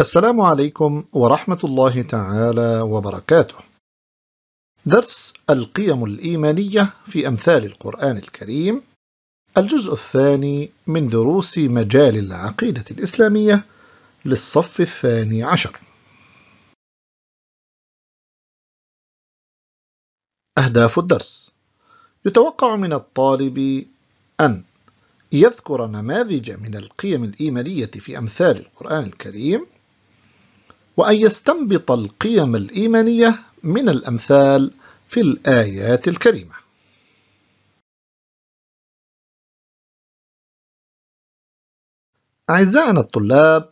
السلام عليكم ورحمة الله تعالى وبركاته درس القيم الإيمانية في أمثال القرآن الكريم الجزء الثاني من دروس مجال العقيدة الإسلامية للصف الثاني عشر أهداف الدرس يتوقع من الطالب أن يذكر نماذج من القيم الإيمانية في أمثال القرآن الكريم وأن يستنبط القيم الإيمانية من الأمثال في الآيات الكريمة أعزائنا الطلاب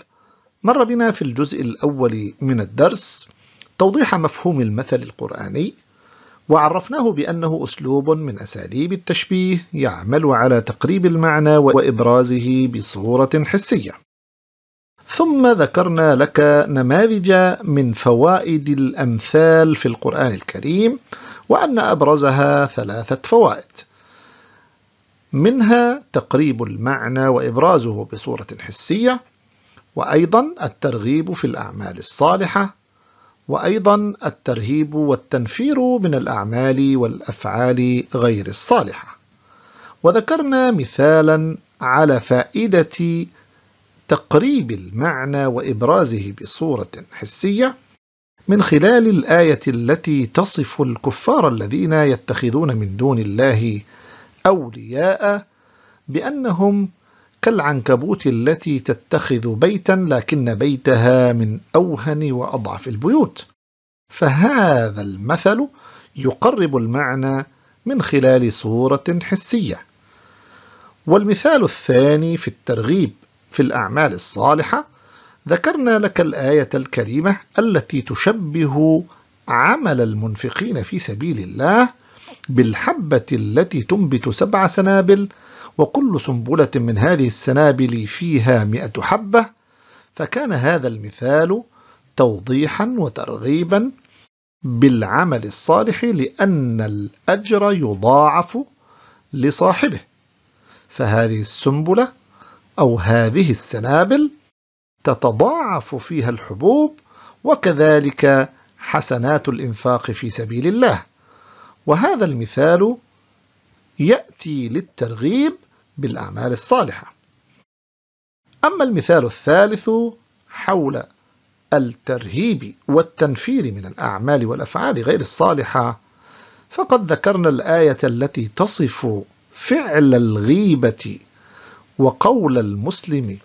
مر بنا في الجزء الأول من الدرس توضيح مفهوم المثل القرآني وعرفناه بأنه أسلوب من أساليب التشبيه يعمل على تقريب المعنى وإبرازه بصورة حسية ثم ذكرنا لك نماذج من فوائد الأمثال في القرآن الكريم وأن أبرزها ثلاثة فوائد منها تقريب المعنى وإبرازه بصورة حسية وأيضا الترغيب في الأعمال الصالحة وأيضا الترهيب والتنفير من الأعمال والأفعال غير الصالحة وذكرنا مثالا على فائدة تقريب المعنى وإبرازه بصورة حسية من خلال الآية التي تصف الكفار الذين يتخذون من دون الله أولياء بأنهم كالعنكبوت التي تتخذ بيتا لكن بيتها من أوهن وأضعف البيوت فهذا المثل يقرب المعنى من خلال صورة حسية والمثال الثاني في الترغيب في الأعمال الصالحة ذكرنا لك الآية الكريمة التي تشبه عمل المنفقين في سبيل الله بالحبة التي تنبت سبع سنابل وكل سنبلة من هذه السنابل فيها مئة حبة فكان هذا المثال توضيحا وترغيبا بالعمل الصالح لأن الأجر يضاعف لصاحبه فهذه السنبلة أو هذه السنابل تتضاعف فيها الحبوب وكذلك حسنات الإنفاق في سبيل الله وهذا المثال يأتي للترغيب بالأعمال الصالحة أما المثال الثالث حول الترهيب والتنفير من الأعمال والأفعال غير الصالحة فقد ذكرنا الآية التي تصف فعل الغيبة وقول المسلم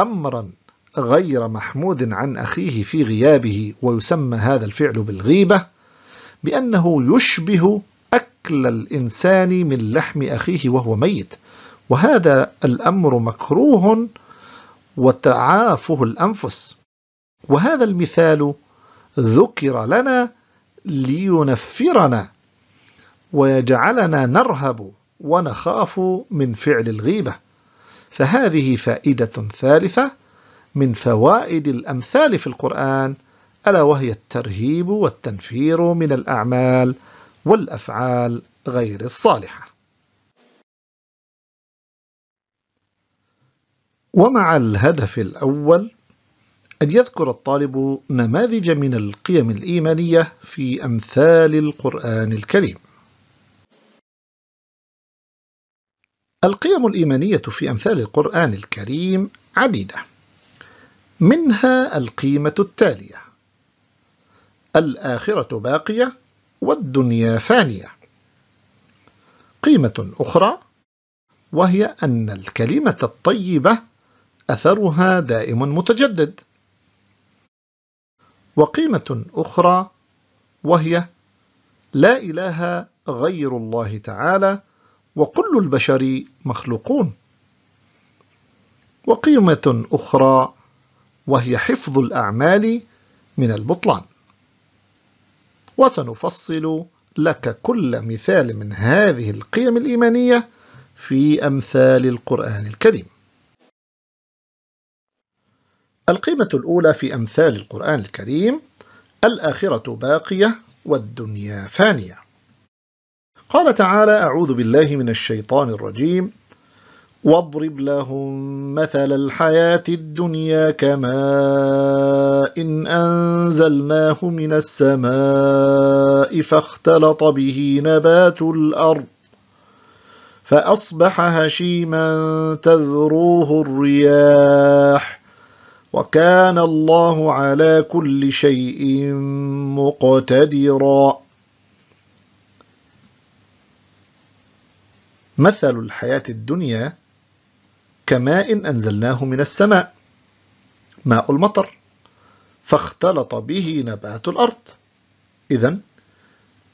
أمرا غير محمود عن أخيه في غيابه ويسمى هذا الفعل بالغيبة بأنه يشبه أكل الإنسان من لحم أخيه وهو ميت وهذا الأمر مكروه وتعافه الأنفس وهذا المثال ذكر لنا لينفرنا ويجعلنا نرهب ونخاف من فعل الغيبه فهذه فائدة ثالثة من فوائد الأمثال في القرآن ألا وهي الترهيب والتنفير من الأعمال والأفعال غير الصالحة ومع الهدف الأول أن يذكر الطالب نماذج من القيم الإيمانية في أمثال القرآن الكريم القيم الإيمانية في أمثال القرآن الكريم عديدة منها القيمة التالية الآخرة باقية والدنيا فانية قيمة أخرى وهي أن الكلمة الطيبة أثرها دائم متجدد وقيمة أخرى وهي لا إله غير الله تعالى وكل البشر مخلوقون وقيمة أخرى وهي حفظ الأعمال من البطلان وسنفصل لك كل مثال من هذه القيم الإيمانية في أمثال القرآن الكريم القيمة الأولى في أمثال القرآن الكريم الآخرة باقية والدنيا فانية قال تعالى أعوذ بالله من الشيطان الرجيم واضرب لهم مثل الحياة الدنيا كماء إن أنزلناه من السماء فاختلط به نبات الأرض فأصبح هشيما تذروه الرياح وكان الله على كل شيء مقتدراً مثل الحياة الدنيا كماء أنزلناه من السماء ماء المطر فاختلط به نبات الأرض إذا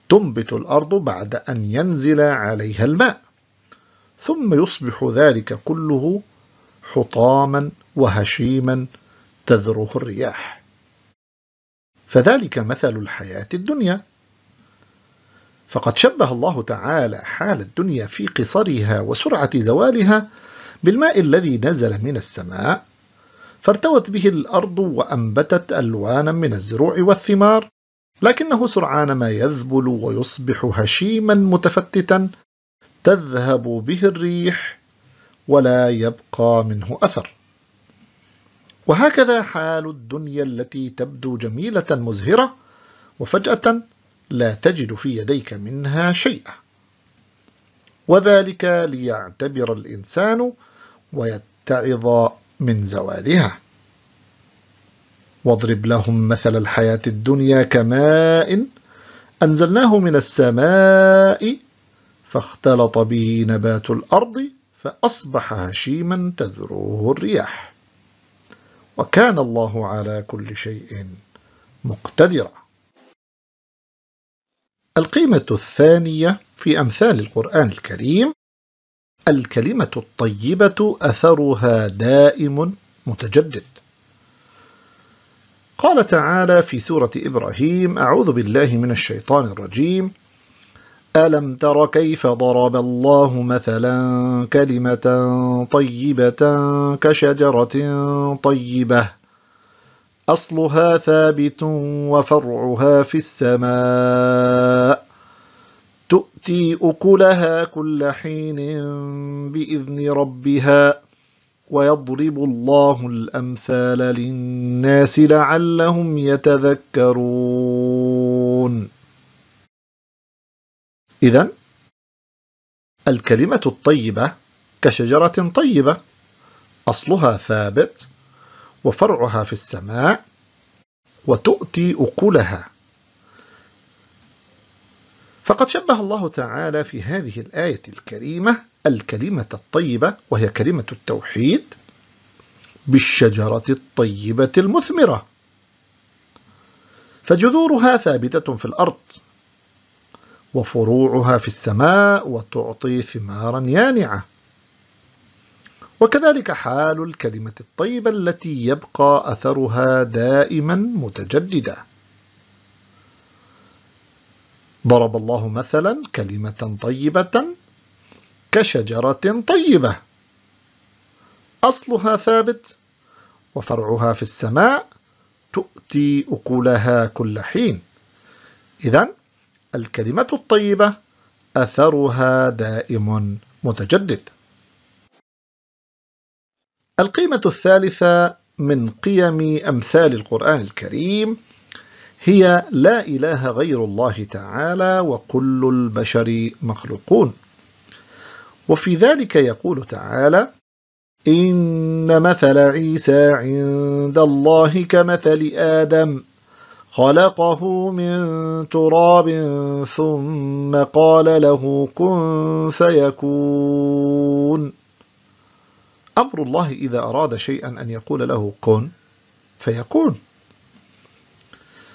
تنبت الأرض بعد أن ينزل عليها الماء ثم يصبح ذلك كله حطاما وهشيما تذره الرياح فذلك مثل الحياة الدنيا فقد شبه الله تعالى حال الدنيا في قصرها وسرعة زوالها بالماء الذي نزل من السماء فارتوت به الأرض وأنبتت ألوانا من الزروع والثمار لكنه سرعان ما يذبل ويصبح هشيما متفتتا تذهب به الريح ولا يبقى منه أثر وهكذا حال الدنيا التي تبدو جميلة مزهرة وفجأة لا تجد في يديك منها شيئا وذلك ليعتبر الإنسان ويتعظ من زوالها واضرب لهم مثل الحياة الدنيا كماء أنزلناه من السماء فاختلط به نبات الأرض فأصبح هشيما تذروه الرياح وكان الله على كل شيء مقتدرا القيمة الثانية في أمثال القرآن الكريم الكلمة الطيبة أثرها دائم متجدد قال تعالى في سورة إبراهيم أعوذ بالله من الشيطان الرجيم ألم تر كيف ضرب الله مثلا كلمة طيبة كشجرة طيبة أصلها ثابت وفرعها في السماء تؤتي أكلها كل حين بإذن ربها ويضرب الله الأمثال للناس لعلهم يتذكرون إذا الكلمة الطيبة كشجرة طيبة أصلها ثابت وفرعها في السماء وتؤتي أكلها فقد شبه الله تعالى في هذه الآية الكريمة الكلمة الطيبة وهي كلمة التوحيد بالشجرة الطيبة المثمرة فجذورها ثابتة في الأرض وفروعها في السماء وتعطي ثمارا يانعه وكذلك حال الكلمة الطيبة التي يبقى أثرها دائما متجددا ضرب الله مثلا كلمة طيبة كشجرة طيبة أصلها ثابت وفرعها في السماء تؤتي أكلها كل حين إذا الكلمة الطيبة أثرها دائم متجدد القيمة الثالثة من قيم أمثال القرآن الكريم هي لا إله غير الله تعالى وكل البشر مخلوقون وفي ذلك يقول تعالى إن مثل عيسى عند الله كمثل آدم خلقه من تراب ثم قال له كن فيكون أمر الله إذا أراد شيئا أن يقول له كن فيكون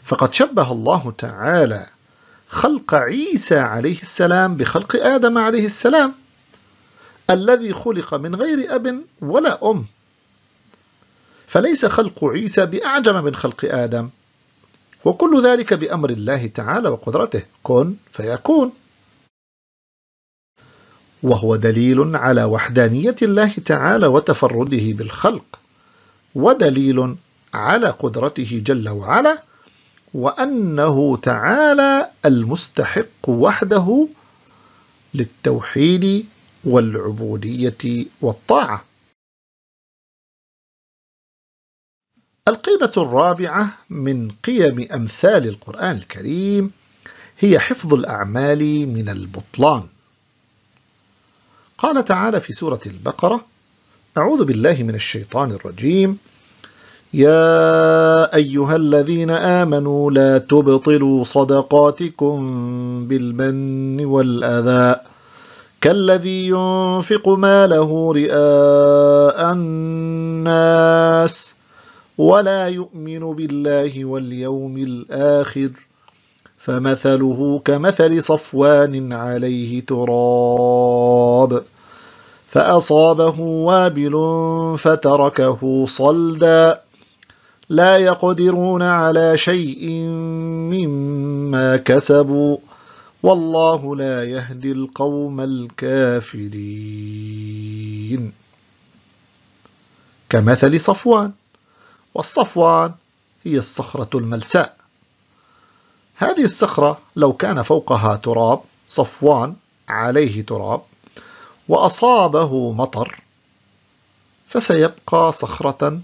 فقد شبه الله تعالى خلق عيسى عليه السلام بخلق آدم عليه السلام الذي خلق من غير أب ولا أم فليس خلق عيسى بأعجم من خلق آدم وكل ذلك بأمر الله تعالى وقدرته كن فيكون وهو دليل على وحدانية الله تعالى وتفرده بالخلق ودليل على قدرته جل وعلا وأنه تعالى المستحق وحده للتوحيد والعبودية والطاعة القيمة الرابعة من قيم أمثال القرآن الكريم هي حفظ الأعمال من البطلان قال تعالى في سورة البقرة أعوذ بالله من الشيطان الرجيم يا أيها الذين آمنوا لا تبطلوا صدقاتكم بالمن والأذى كالذي ينفق ماله رئاء الناس ولا يؤمن بالله واليوم الآخر فمثله كمثل صفوان عليه تراب فأصابه وابل فتركه صلدا لا يقدرون على شيء مما كسبوا والله لا يهدي القوم الكافرين كمثل صفوان والصفوان هي الصخرة الملساء هذه الصخرة لو كان فوقها تراب صفوان عليه تراب وأصابه مطر فسيبقى صخرة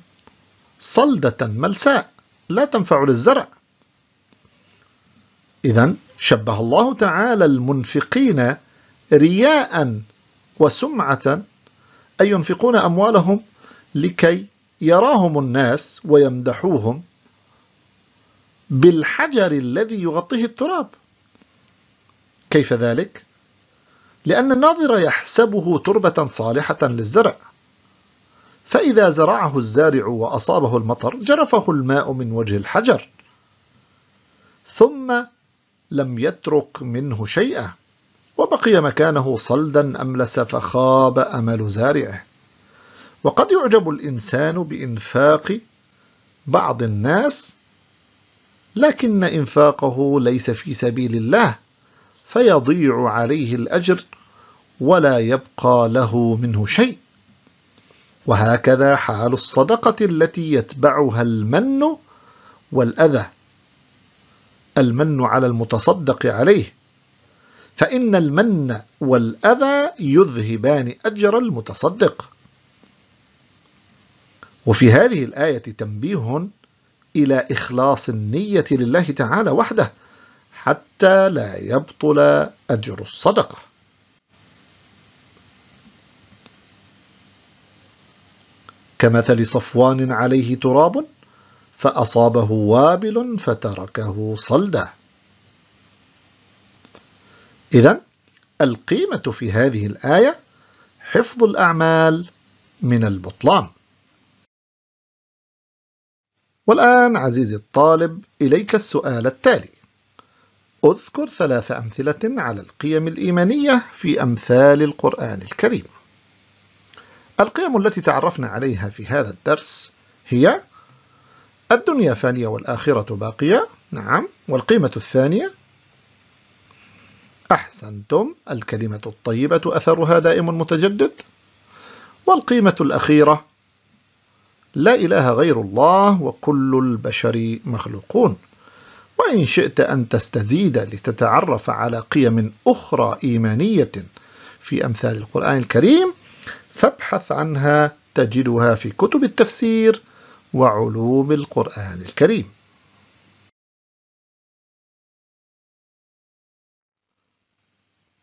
صلدة ملساء لا تنفع للزرع إذا شبه الله تعالى المنفقين رياء وسمعة أي ينفقون أموالهم لكي يراهم الناس ويمدحوهم بالحجر الذي يغطيه التراب كيف ذلك؟ لأن الناظر يحسبه تربة صالحة للزرع فإذا زرعه الزارع وأصابه المطر جرفه الماء من وجه الحجر ثم لم يترك منه شيئا وبقي مكانه صلدا أملس فخاب أمل زارعه وقد يعجب الإنسان بإنفاق بعض الناس لكن إنفاقه ليس في سبيل الله فيضيع عليه الأجر ولا يبقى له منه شيء وهكذا حال الصدقة التي يتبعها المن والأذى المن على المتصدق عليه فإن المن والأذى يذهبان أجر المتصدق وفي هذه الآية تنبيه إلى إخلاص النية لله تعالى وحده حتى لا يبطل أجر الصدقة كمثل صفوان عليه تراب فأصابه وابل فتركه صلدا إذا القيمة في هذه الآية حفظ الأعمال من البطلان والآن عزيزي الطالب إليك السؤال التالي اذكر ثلاث أمثلة على القيم الإيمانية في أمثال القرآن الكريم القيم التي تعرفنا عليها في هذا الدرس هي الدنيا فانية والآخرة باقية نعم والقيمة الثانية أحسنتم الكلمة الطيبة أثرها دائم متجدد والقيمة الأخيرة لا إله غير الله وكل البشر مخلوقون وإن شئت أن تستزيد لتتعرف على قيم أخرى إيمانية في أمثال القرآن الكريم فابحث عنها تجدها في كتب التفسير وعلوم القرآن الكريم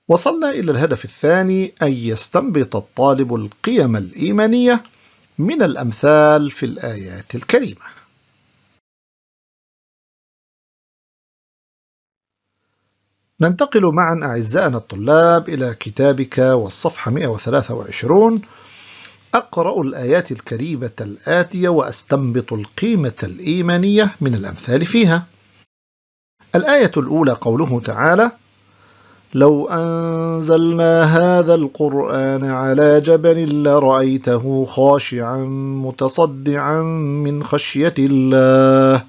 وصلنا إلى الهدف الثاني أن يستنبط الطالب القيم الإيمانية من الأمثال في الآيات الكريمة ننتقل معا أعزائنا الطلاب إلى كتابك والصفحة 123 أقرأ الآيات الكريمة الآتية وأستنبط القيمة الإيمانية من الأمثال فيها الآية الأولى قوله تعالى لو أنزلنا هذا القرآن على جبل لرأيته خاشعا متصدعا من خشية الله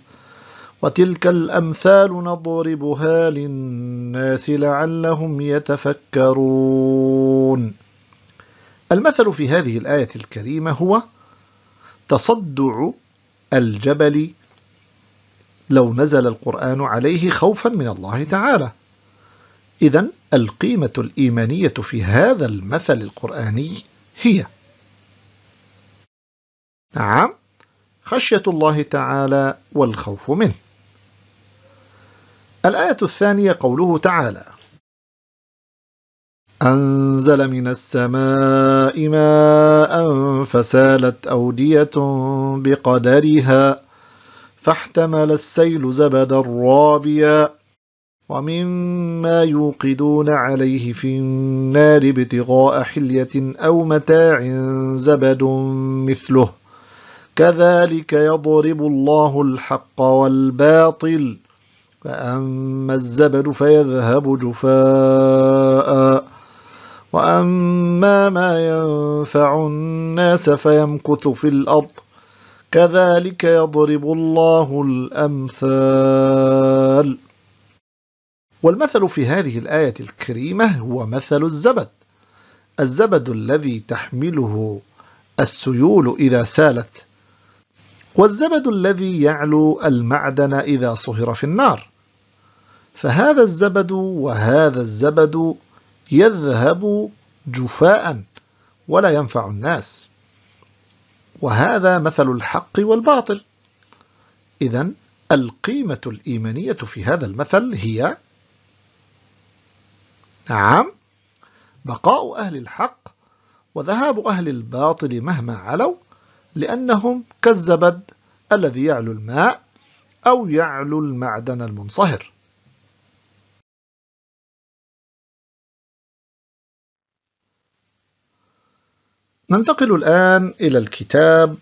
وتلك الأمثال نضربها للناس لعلهم يتفكرون المثل في هذه الآية الكريمة هو تصدع الجبل لو نزل القرآن عليه خوفا من الله تعالى إذا القيمة الإيمانية في هذا المثل القرآني هي نعم خشية الله تعالى والخوف منه الآية الثانية قوله تعالى أنزل من السماء ماء فسالت أودية بقدرها فاحتمل السيل زبدا رابيا ومما يوقدون عليه في النار ابتغاء حلية أو متاع زبد مثله كذلك يضرب الله الحق والباطل فأما الزبد فيذهب جفاء وأما ما ينفع الناس فيمكث في الأرض كذلك يضرب الله الأمثال والمثل في هذه الآية الكريمة هو مثل الزبد الزبد الذي تحمله السيول إذا سالت والزبد الذي يعلو المعدن إذا صهر في النار فهذا الزبد وهذا الزبد يذهب جفاء ولا ينفع الناس وهذا مثل الحق والباطل إذا القيمة الإيمانية في هذا المثل هي نعم بقاء أهل الحق وذهاب أهل الباطل مهما علوا لأنهم كالزبد الذي يعلو الماء أو يعلو المعدن المنصهر ننتقل الآن إلى الكتاب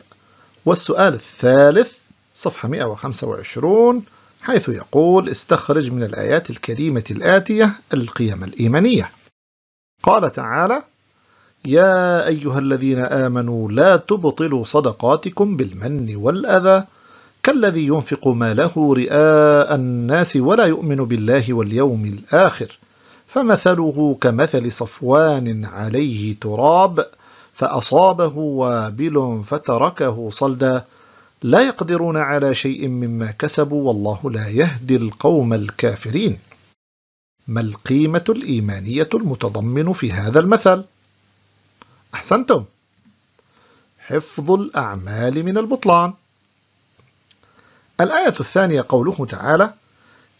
والسؤال الثالث صفحة 125 حيث يقول استخرج من الآيات الكريمة الآتية القيم الإيمانية قال تعالى يا أيها الذين آمنوا لا تبطلوا صدقاتكم بالمن والأذى كالذي ينفق ماله رئاء الناس ولا يؤمن بالله واليوم الآخر فمثله كمثل صفوان عليه تراب فأصابه وابل فتركه صلدا لا يقدرون على شيء مما كسبوا والله لا يهدي القوم الكافرين ما القيمة الإيمانية المتضمن في هذا المثل؟ أحسنتم حفظ الأعمال من البطلان الآية الثانية قوله تعالى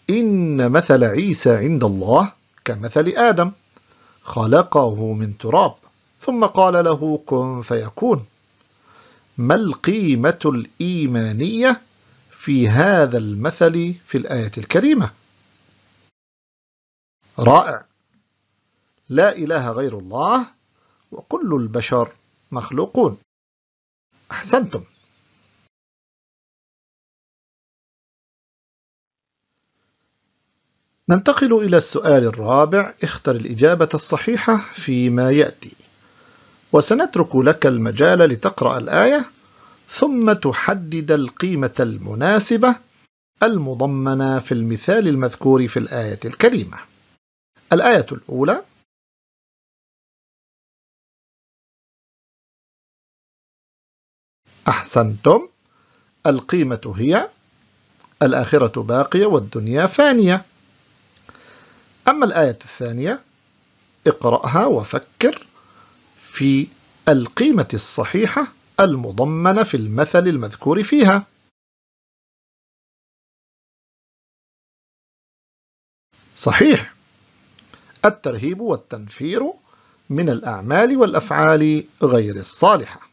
إن مثل عيسى عند الله كمثل آدم خلقه من تراب ثم قال له كن فيكون ما القيمة الإيمانية في هذا المثل في الآية الكريمة رائع لا إله غير الله وكل البشر مخلوقون أحسنتم ننتقل إلى السؤال الرابع اختر الإجابة الصحيحة فيما يأتي وسنترك لك المجال لتقرأ الآية ثم تحدد القيمة المناسبة المضمنة في المثال المذكور في الآية الكريمة الآية الأولى أحسنتم القيمة هي الآخرة باقية والدنيا فانية أما الآية الثانية اقرأها وفكر في القيمة الصحيحة المضمنة في المثل المذكور فيها صحيح الترهيب والتنفير من الأعمال والأفعال غير الصالحة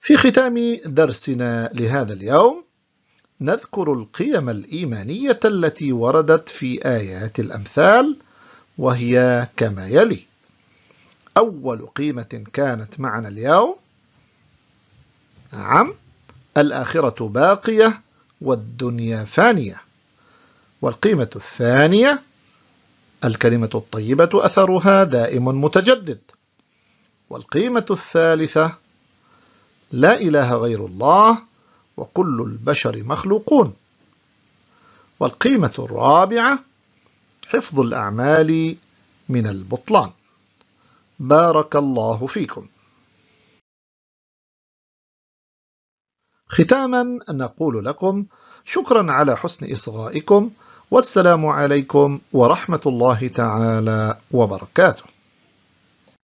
في ختام درسنا لهذا اليوم نذكر القيم الإيمانية التي وردت في آيات الأمثال وهي كما يلي أول قيمة كانت معنا اليوم نعم الآخرة باقية والدنيا فانية والقيمة الثانية الكلمة الطيبة أثرها دائم متجدد والقيمة الثالثة لا إله غير الله وكل البشر مخلوقون والقيمة الرابعة حفظ الأعمال من البطلان بارك الله فيكم ختاما نقول لكم شكرا على حسن إصغائكم والسلام عليكم ورحمة الله تعالى وبركاته